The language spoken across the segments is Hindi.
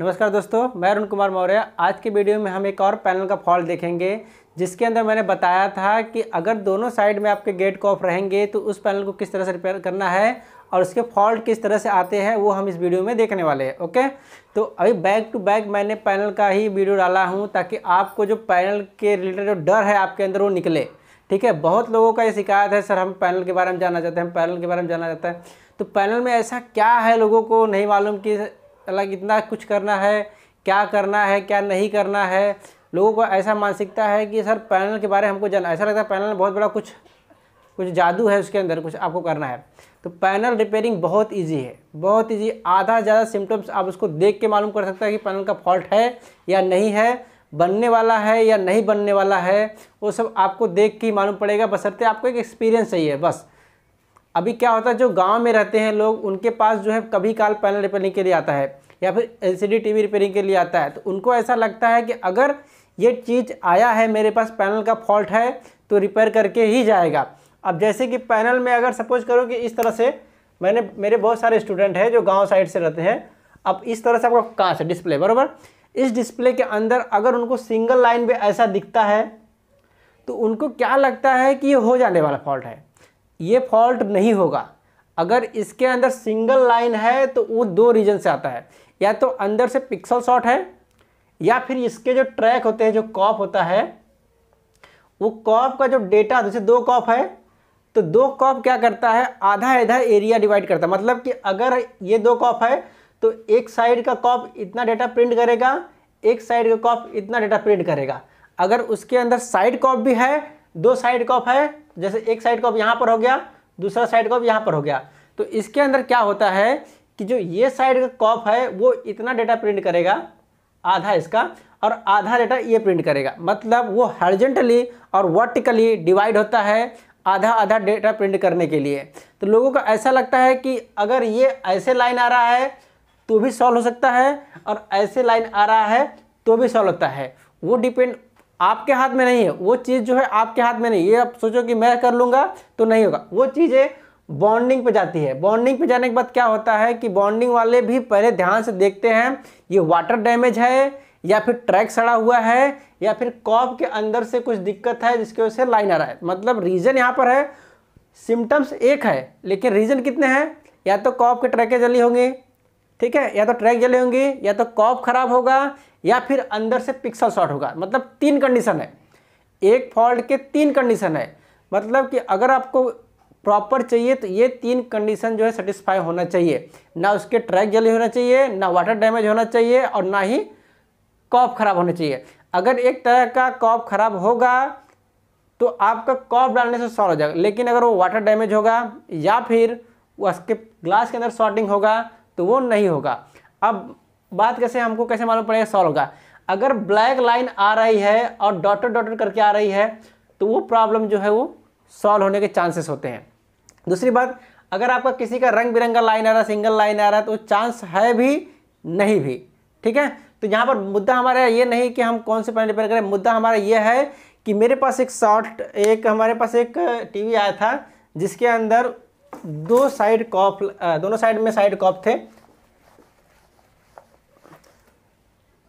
नमस्कार दोस्तों मैं अरुण कुमार मौर्य आज के वीडियो में हम एक और पैनल का फॉल्ट देखेंगे जिसके अंदर मैंने बताया था कि अगर दोनों साइड में आपके गेट को ऑफ रहेंगे तो उस पैनल को किस तरह से रिपेयर करना है और उसके फॉल्ट किस तरह से आते हैं वो हम इस वीडियो में देखने वाले हैं ओके तो अभी बैक टू बैक मैंने पैनल का ही वीडियो डाला हूँ ताकि आपको जो पैनल के रिलेटेड जो डर है आपके अंदर वो निकले ठीक है बहुत लोगों का ये शिकायत है सर हम पैनल के बारे में जानना चाहते हैं हम पैनल के बारे में जानना चाहते हैं तो पैनल में ऐसा क्या है लोगों को नहीं मालूम कि अलग इतना कुछ करना है क्या करना है क्या नहीं करना है लोगों को ऐसा मानसिकता है कि सर पैनल के बारे में हमको जाना ऐसा लगता है पैनल में बहुत बड़ा कुछ कुछ जादू है उसके अंदर कुछ आपको करना है तो पैनल रिपेयरिंग बहुत इजी है बहुत इजी आधा ज़्यादा सिम्टम्स आप उसको देख के मालूम कर सकते हैं कि पैनल का फॉल्ट है या नहीं है बनने वाला है या नहीं बनने वाला है वो सब आपको देख के ही मालूम पड़ेगा बसरते आपको एक एक्सपीरियंस चाहिए बस अभी क्या होता है जो गांव में रहते हैं लोग उनके पास जो है कभी काल पैनल रिपेयरिंग के लिए आता है या फिर एल टीवी रिपेयरिंग के लिए आता है तो उनको ऐसा लगता है कि अगर ये चीज़ आया है मेरे पास पैनल का फॉल्ट है तो रिपेयर करके ही जाएगा अब जैसे कि पैनल में अगर सपोज करो कि इस तरह से मैंने मेरे बहुत सारे स्टूडेंट हैं जो गांव साइड से रहते हैं अब इस तरह से आपका कहाँ है डिस्प्ले बराबर इस डिस्प्ले के अंदर अगर उनको सिंगल लाइन में ऐसा दिखता है तो उनको क्या लगता है कि ये हो जाने वाला फॉल्ट है ये फॉल्ट नहीं होगा अगर इसके अंदर सिंगल लाइन है तो वो दो रीजन से आता है या तो अंदर से पिक्सल शॉट है या फिर इसके जो ट्रैक होते हैं जो कॉप होता है वो कॉप का जो डेटा जैसे दो कॉप है तो दो कॉप क्या करता है आधा आधा एरिया डिवाइड करता है मतलब कि अगर ये दो कॉप है तो एक साइड का कॉप इतना डेटा प्रिंट करेगा एक साइड का कॉप इतना डेटा प्रिंट करेगा अगर उसके अंदर साइड कॉप भी है दो साइड कॉप है जैसे एक साइड अब यहाँ पर हो गया दूसरा साइड अब यहाँ पर हो गया तो इसके अंदर क्या होता है कि जो ये साइड का कॉप है वो इतना डेटा प्रिंट करेगा आधा इसका और आधा डेटा ये प्रिंट करेगा मतलब वो हर्जेंटली और वर्टिकली डिवाइड होता है आधा आधा डेटा प्रिंट करने के लिए तो लोगों को ऐसा लगता है कि अगर ये ऐसे लाइन आ रहा है तो भी सॉल्व हो सकता है और ऐसे लाइन आ रहा है तो भी सॉल्व होता है वो डिपेंड आपके हाथ में नहीं है वो चीज़ जो है आपके हाथ में नहीं ये आप सोचो कि मैं कर लूँगा तो नहीं होगा वो चीज़ें बॉन्डिंग पे जाती है बॉन्डिंग पे जाने के बाद क्या होता है कि बॉन्डिंग वाले भी पहले ध्यान से देखते हैं ये वाटर डैमेज है या फिर ट्रैक सड़ा हुआ है या फिर कॉप के अंदर से कुछ दिक्कत है जिसकी वजह से लाइन आ रहा है मतलब रीज़न यहाँ पर है सिम्टम्स एक है लेकिन रीज़न कितने हैं या तो कॉप के ट्रैकें जली होंगी ठीक है या तो ट्रैक जले होंगे या तो कॉप खराब होगा या फिर अंदर से पिक्सल शॉर्ट होगा मतलब तीन कंडीशन है एक फॉल्ट के तीन कंडीशन है मतलब कि अगर आपको प्रॉपर चाहिए तो ये तीन कंडीशन जो है सेटिस्फाई होना चाहिए ना उसके ट्रैक जली होना चाहिए ना वाटर डैमेज होना चाहिए और ना ही कॉप खराब होना चाहिए अगर एक तरह का कॉप खराब होगा तो आपका कॉप डालने से सॉल्व हो जाएगा लेकिन अगर वो वाटर डैमेज होगा या फिर उसके ग्लास के अंदर शॉर्टिंग होगा तो वो नहीं होगा अब बात कैसे हमको कैसे मालूम पड़ेगा सॉल्व का अगर ब्लैक लाइन आ रही है और डॉटर डॉटर करके आ रही है तो वो प्रॉब्लम जो है वो सॉल्व होने के चांसेस होते हैं दूसरी बात अगर आपका किसी का रंग बिरंगा लाइन आ रहा सिंगल लाइन आ रहा तो चांस है भी नहीं भी ठीक है तो यहाँ पर मुद्दा हमारा ये नहीं कि हम कौन से पैनल डिपेंड करें मुद्दा हमारा ये है कि मेरे पास एक शॉर्ट एक हमारे पास एक टीवी आया था जिसके अंदर दो साइड कॉप दोनों साइड में साइड कॉप थे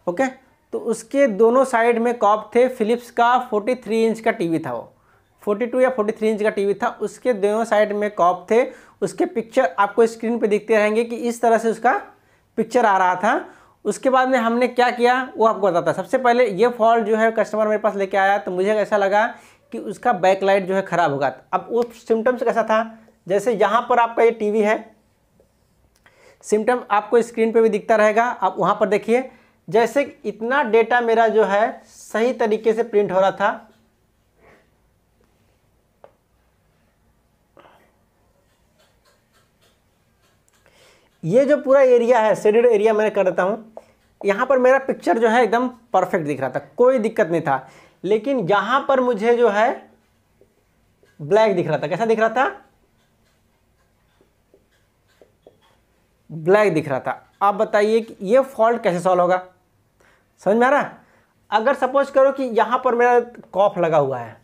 ओके तो उसके दोनों साइड में कॉप थे फिलिप्स का 43 इंच का टीवी था वो 42 या 43 इंच का टीवी था उसके दोनों साइड में कॉप थे उसके पिक्चर आपको स्क्रीन पे दिखते रहेंगे कि इस तरह से उसका पिक्चर आ रहा था उसके बाद में हमने क्या किया वो आपको बताता सबसे पहले ये फॉल्ट जो है कस्टमर मेरे पास लेके आया तो मुझे ऐसा लगा कि उसका बैकलाइट जो है ख़राब होगा अब वो सिम्टम्स कैसा था जैसे यहाँ पर आपका ये वी है सिम्टम आपको स्क्रीन पर भी दिखता रहेगा आप वहाँ पर देखिए जैसे इतना डेटा मेरा जो है सही तरीके से प्रिंट हो रहा था ये जो पूरा एरिया है शेडेड एरिया मैंने कर देता हूँ यहाँ पर मेरा पिक्चर जो है एकदम परफेक्ट दिख रहा था कोई दिक्कत नहीं था लेकिन यहाँ पर मुझे जो है ब्लैक दिख रहा था कैसा दिख रहा था ब्लैक दिख रहा था आप बताइए कि ये फॉल्ट कैसे सॉल्व होगा समझ में आ रहा है अगर सपोज करो कि यहां पर मेरा कॉफ लगा हुआ है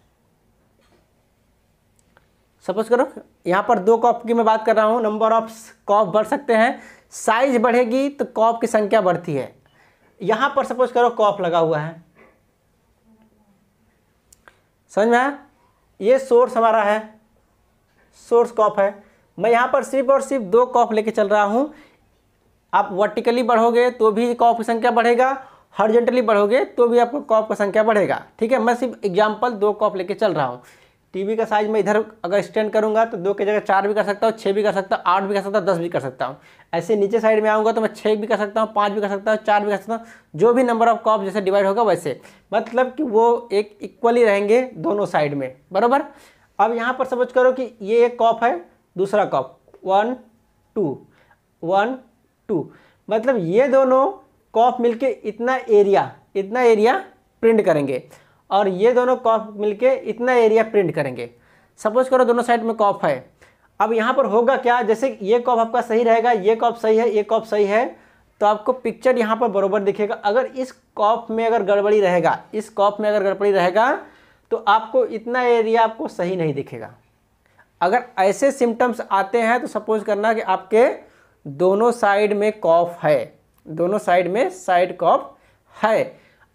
सपोज करो यहां पर दो कॉफ की मैं बात कर रहा हूं नंबर ऑफ कॉफ बढ़ सकते हैं साइज बढ़ेगी तो कॉफ की संख्या बढ़ती है यहां पर सपोज करो कॉफ लगा हुआ है समझ में आया ये सोर्स हमारा है सोर्स कॉफ है मैं यहां पर सिर्फ और सिर्फ दो कॉफ लेके चल रहा हूं आप वर्टिकली बढ़ोगे तो भी कॉफ की संख्या बढ़ेगा हॉर्जेंटली बढ़ोगे तो भी आपको कॉप का संख्या बढ़ेगा ठीक है मैं सिर्फ एग्जाम्पल दो कॉप लेके चल रहा हूँ टीवी का साइज मैं इधर अगर स्टैंड करूँगा तो दो की जगह चार भी कर सकता हूँ छः भी कर सकता हूँ आठ भी कर सकता हूँ दस भी कर सकता हूँ ऐसे नीचे साइड में आऊँगा तो मैं छः भी कर सकता हूँ पाँच भी कर सकता हूँ चार भी कर सकता हूँ जो भी नंबर ऑफ कॉप जैसे डिवाइड होगा वैसे मतलब कि वो एक इक्वली रहेंगे दोनों साइड में बराबर अब यहाँ पर समझ करो कि ये एक कॉप है दूसरा cop one two one two मतलब ये दोनों कॉफ मिलके इतना एरिया इतना एरिया प्रिंट करेंगे और ये दोनों कॉफ मिलके इतना एरिया प्रिंट करेंगे सपोज करो दोनों साइड में कॉफ है अब यहाँ पर होगा क्या जैसे ये कॉफ आपका सही रहेगा ये कॉफ सही है ये कॉफ सही है तो आपको पिक्चर यहाँ पर बरोबर दिखेगा अगर इस कॉफ में अगर गड़बड़ी रहेगा इस कॉफ में अगर गड़बड़ी रहेगा तो आपको इतना एरिया आपको सही नहीं दिखेगा अगर ऐसे सिम्टम्स आते हैं तो सपोज करना कि आपके दोनों साइड में कॉफ है दोनों साइड में साइड कॉप है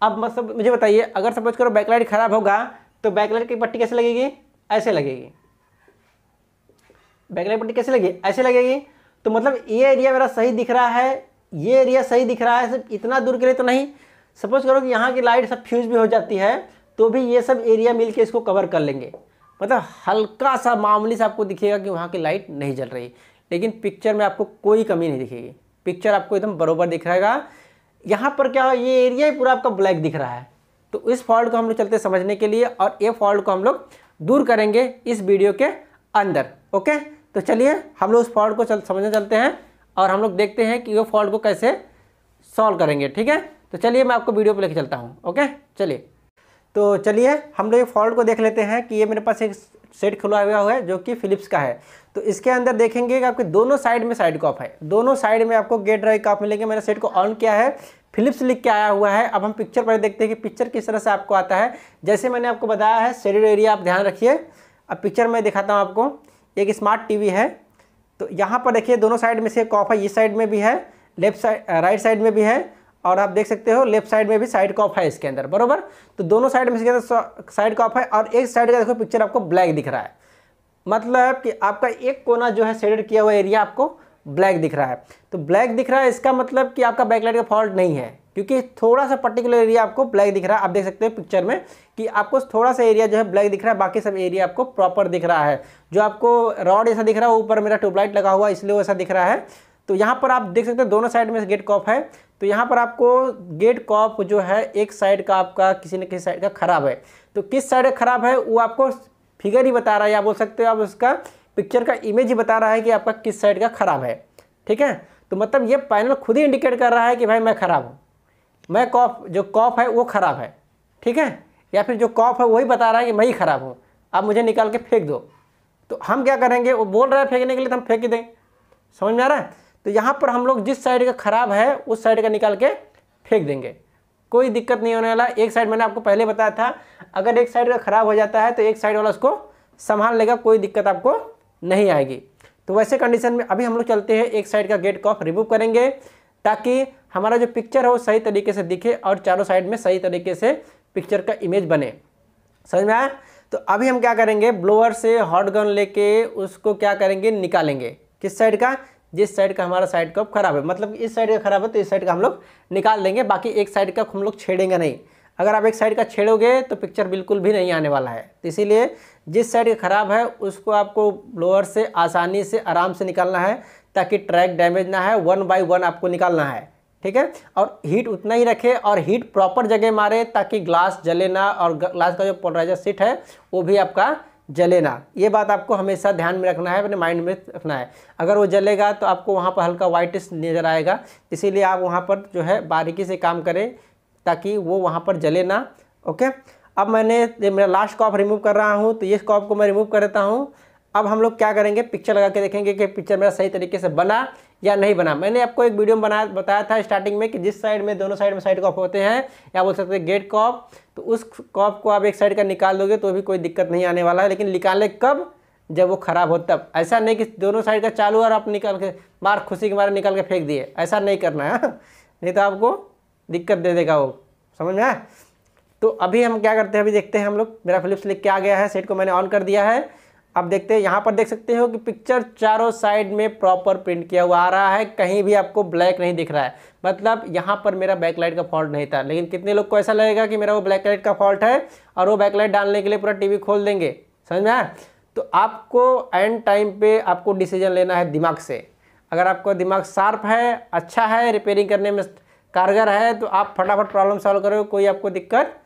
अब मतलब मुझे बताइए अगर सपोज करो बैकलाइट खराब होगा तो बैकलाइट की पट्टी कैसे लगेगी ऐसे लगेगी बैकलाइट पट्टी कैसे लगेगी ऐसे लगेगी तो मतलब ये एरिया मेरा सही दिख रहा है ये एरिया सही दिख रहा है सिर्फ इतना दूर के लिए तो नहीं सपोज करो कि यहाँ की लाइट सब फ्यूज भी हो जाती है तो भी ये सब एरिया मिल इसको कवर कर लेंगे मतलब हल्का सा मामूली से आपको दिखेगा कि वहाँ की लाइट नहीं जल रही लेकिन पिक्चर में आपको कोई कमी नहीं दिखेगी पिक्चर आपको एकदम बरोबर दिख रहेगा यहाँ पर क्या हो ये एरिया ही पूरा आपका ब्लैक दिख रहा है तो इस फॉल्ट को हम लोग चलते समझने के लिए और ये फॉल्ट को हम लोग दूर करेंगे इस वीडियो के अंदर ओके तो चलिए हम लोग उस फॉल्ट को चल समझने चलते हैं और हम लोग देखते हैं कि वो फॉल्ट को कैसे सॉल्व करेंगे ठीक है तो चलिए मैं आपको वीडियो पर लेके चलता हूँ ओके चलिए तो चलिए हम लोग ये फॉल्ट को देख लेते हैं कि ये मेरे पास एक सेट खुला हुआ है जो कि फिलिप्स का है तो इसके अंदर देखेंगे कि आपके दोनों साइड में साइड कॉप है दोनों साइड में आपको गेट ड्राइव कॉप मिलेंगे मैंने सेट को ऑन किया है फिलिप्स लिख के आया हुआ है अब हम पिक्चर पर देखते हैं कि पिक्चर किस तरह से आपको आता है जैसे मैंने आपको बताया है शेडेड एरिया आप ध्यान रखिए अब पिक्चर में दिखाता हूँ आपको एक स्मार्ट टी है तो यहाँ पर देखिए दोनों साइड में से कॉफ है इस साइड में भी है लेफ्ट साइड राइट साइड में भी है और आप देख सकते हो लेफ्ट साइड में भी साइड कॉफ है इसके अंदर बरोबर तो दोनों साइड में इसके अंदर साइड कॉफ है और एक साइड का देखो पिक्चर आपको ब्लैक दिख रहा है मतलब कि आपका एक कोना जो है सेडेड किया हुआ एरिया आपको ब्लैक दिख रहा है तो ब्लैक दिख रहा है इसका मतलब कि आपका बैकलाइट का फॉल्ट नहीं है क्योंकि थोड़ा सा पर्टिकुलर एरिया आपको ब्लैक दिख रहा है आप देख सकते हो पिक्चर में कि आपको थोड़ा सा एरिया जो है ब्लैक दिख रहा है बाकी सब एरिया आपको प्रॉपर दिख रहा है जो आपको रॉड ऐसा दिख रहा है ऊपर मेरा ट्यूबलाइट लगा हुआ इसलिए वैसा दिख रहा है तो यहाँ पर आप देख सकते हो दोनों साइड में गेट कॉफ है तो यहाँ पर आपको गेट कॉप जो है एक साइड का आपका किसी न किसी साइड का खराब है तो किस साइड का खराब है वो आपको फिगर ही बता रहा है या बोल सकते हो आप उसका पिक्चर का इमेज ही बता रहा है कि आपका किस साइड का खराब है ठीक है तो मतलब ये पैनल खुद ही इंडिकेट कर रहा है कि भाई मैं खराब हूँ मैं कॉफ जो कॉफ है वो ख़राब है ठीक है या फिर जो कॉफ है वही बता रहा है कि मैं ही ख़राब हूँ आप मुझे निकाल के फेंक दो तो हम क्या करेंगे वो बोल रहा है फेंकने के लिए तो हम फेंक दें समझ में आ रहा है तो यहाँ पर हम लोग जिस साइड का ख़राब है उस साइड का निकाल के फेंक देंगे कोई दिक्कत नहीं होने वाला एक साइड मैंने आपको पहले बताया था अगर एक साइड का ख़राब हो जाता है तो एक साइड वाला उसको संभाल लेगा कोई दिक्कत आपको नहीं आएगी तो वैसे कंडीशन में अभी हम लोग चलते हैं एक साइड का गेट कॉफ रिमूव करेंगे ताकि हमारा जो पिक्चर है वो सही तरीके से दिखे और चारों साइड में सही तरीके से पिक्चर का इमेज बने समझ में आया तो अभी हम क्या करेंगे ब्लोअर से हॉट गन लेके उसको क्या करेंगे निकालेंगे किस साइड का जिस साइड का हमारा साइड कप खराब है मतलब इस साइड का खराब है तो इस साइड का हम लोग निकाल लेंगे बाकी एक साइड का हम लोग छेड़ेंगे नहीं अगर आप एक साइड का छेड़ोगे तो पिक्चर बिल्कुल भी नहीं आने वाला है तो इसीलिए जिस साइड का ख़राब है उसको आपको ब्लोअर से आसानी से आराम से निकालना है ताकि ट्रैक डैमेज ना है वन बाई वन आपको निकालना है ठीक है और हीट उतना ही रखे और हीट प्रॉपर जगह मारे ताकि ग्लास जले ना और ग्लास का जो पोलराइजर सीट है वो भी आपका जले ना ये बात आपको हमेशा ध्यान में रखना है अपने माइंड में रखना है अगर वो जलेगा तो आपको वहाँ पर हल्का वाइटिस नज़र आएगा इसीलिए आप वहाँ पर जो है बारीकी से काम करें ताकि वो वहाँ पर जले ना ओके अब मैंने मेरा लास्ट कॉप रिमूव कर रहा हूँ तो ये कॉप को मैं रिमूव कर देता हूँ अब हम लोग क्या करेंगे पिक्चर लगा के देखेंगे कि पिक्चर मेरा सही तरीके से बना या नहीं बना मैंने आपको एक वीडियो में बताया था स्टार्टिंग में कि जिस साइड में दोनों साइड में साइड कॉप होते हैं या बोल सकते हैं गेट कॉप उस कॉप को आप एक साइड का निकाल दोगे तो भी कोई दिक्कत नहीं आने वाला है लेकिन निकाले कब जब वो ख़राब हो तब ऐसा नहीं कि दोनों साइड का चालू और आप निकाल के बाहर खुशी के मारे निकाल के फेंक दिए ऐसा नहीं करना है नहीं तो आपको दिक्कत दे देगा वो समझ में आए तो अभी हम क्या करते हैं अभी देखते हैं हम लोग मेरा फ्लिप्स लिख के आ गया है सेट को मैंने ऑन कर दिया है आप देखते हैं यहाँ पर देख सकते हो कि पिक्चर चारों साइड में प्रॉपर प्रिंट किया हुआ आ रहा है कहीं भी आपको ब्लैक नहीं दिख रहा है मतलब यहाँ पर मेरा बैकलाइट का फॉल्ट नहीं था लेकिन कितने लोग को ऐसा लगेगा कि मेरा वो ब्लैकलाइट का फॉल्ट है और वो बैकलाइट डालने के लिए पूरा टी खोल देंगे समझ में तो आपको एंड टाइम पर आपको डिसीजन लेना है दिमाग से अगर आपका दिमाग शार्प है अच्छा है रिपेयरिंग करने में कारगर है तो आप फटाफट प्रॉब्लम सॉल्व करोगे कोई आपको दिक्कत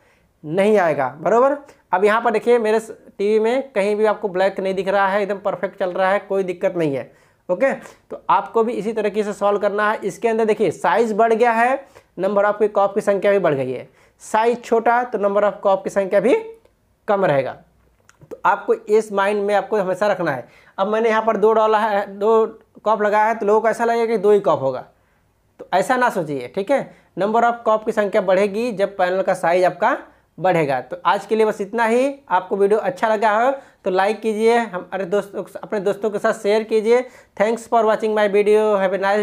नहीं आएगा बरोबर अब यहाँ पर देखिए मेरे टीवी में कहीं भी आपको ब्लैक नहीं दिख रहा है एकदम परफेक्ट चल रहा है कोई दिक्कत नहीं है ओके तो आपको भी इसी तरीके से सॉल्व करना है इसके अंदर देखिए साइज बढ़ गया है नंबर ऑफ कॉप की संख्या भी बढ़ गई है साइज छोटा तो नंबर ऑफ कॉप की संख्या भी कम रहेगा तो आपको इस माइंड में आपको हमेशा रखना है अब मैंने यहाँ पर दो डॉला है दो कॉप लगाया है तो लोगों को ऐसा लगेगा कि दो ही कॉप होगा तो ऐसा ना सोचिए ठीक है नंबर ऑफ कॉप की संख्या बढ़ेगी जब पैनल का साइज आपका बढ़ेगा तो आज के लिए बस इतना ही आपको वीडियो अच्छा लगा हो तो लाइक कीजिए हमारे दोस्तों अपने दोस्तों के साथ शेयर कीजिए thanks for watching my video have a nice